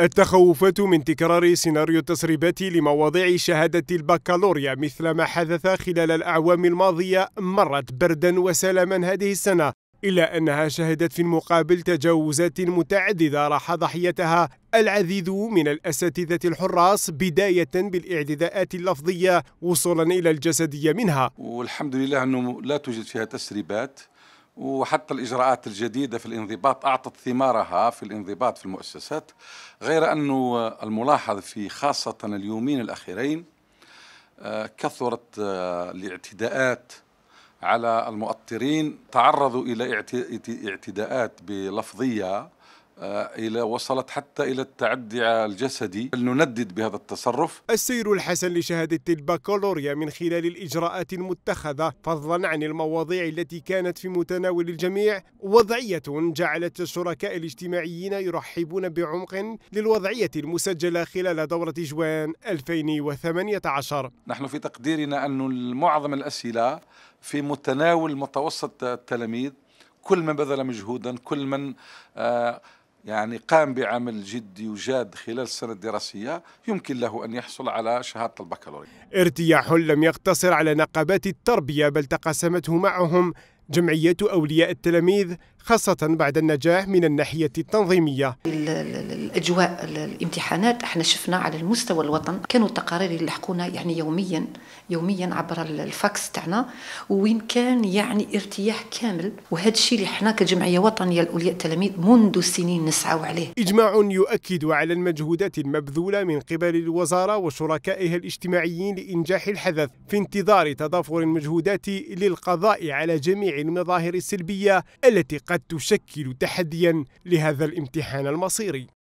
التخوفات من تكرار سيناريو التسريبات لمواضيع شهادة البكالوريا مثل ما حدث خلال الأعوام الماضية مرت بردا وسلاما هذه السنة إلا أنها شهدت في المقابل تجاوزات متعددة راح ضحيتها العديد من الأساتذة الحراس بداية بالإعتداءات اللفظية وصولا إلى الجسدية منها والحمد لله أنه لا توجد فيها تسريبات وحتى الإجراءات الجديدة في الانضباط أعطت ثمارها في الانضباط في المؤسسات غير أنه الملاحظ في خاصة اليومين الأخيرين آه، كثرت آه، الاعتداءات على المؤطرين تعرضوا إلى اعتداءات بلفظية آه، إلى وصلت حتى إلى التعدي الجسدي بل نندد بهذا التصرف السير الحسن لشهادة البكالوريا من خلال الإجراءات المتخذة فضلا عن المواضيع التي كانت في متناول الجميع وضعية جعلت الشركاء الاجتماعيين يرحبون بعمق للوضعية المسجلة خلال دورة جوان 2018 نحن في تقديرنا أن معظم الأسئلة في متناول متوسط التلاميذ كل من بذل مجهودا كل من آه يعني قام بعمل جدي وجاد خلال السنة الدراسية يمكن له أن يحصل على شهادة البكالوريا ارتياح لم يقتصر على نقابات التربية بل تقاسمته معهم جمعية أولياء التلاميذ خاصة بعد النجاح من الناحية التنظيمية الأجواء الامتحانات احنا شفنا على المستوى الوطن كانوا التقارير يلحقونا يعني يوميا يوميا عبر الفاكس تاعنا وين كان يعني ارتياح كامل وهذا الشيء اللي احنا كجمعية وطنية لأولياء التلاميذ منذ سنين نسعوا عليه إجماع يؤكد على المجهودات المبذولة من قبل الوزارة وشركائها الاجتماعيين لإنجاح الحدث في انتظار تضافر المجهودات للقضاء على جميع المظاهر السلبية التي قد تشكل تحديا لهذا الامتحان المصيري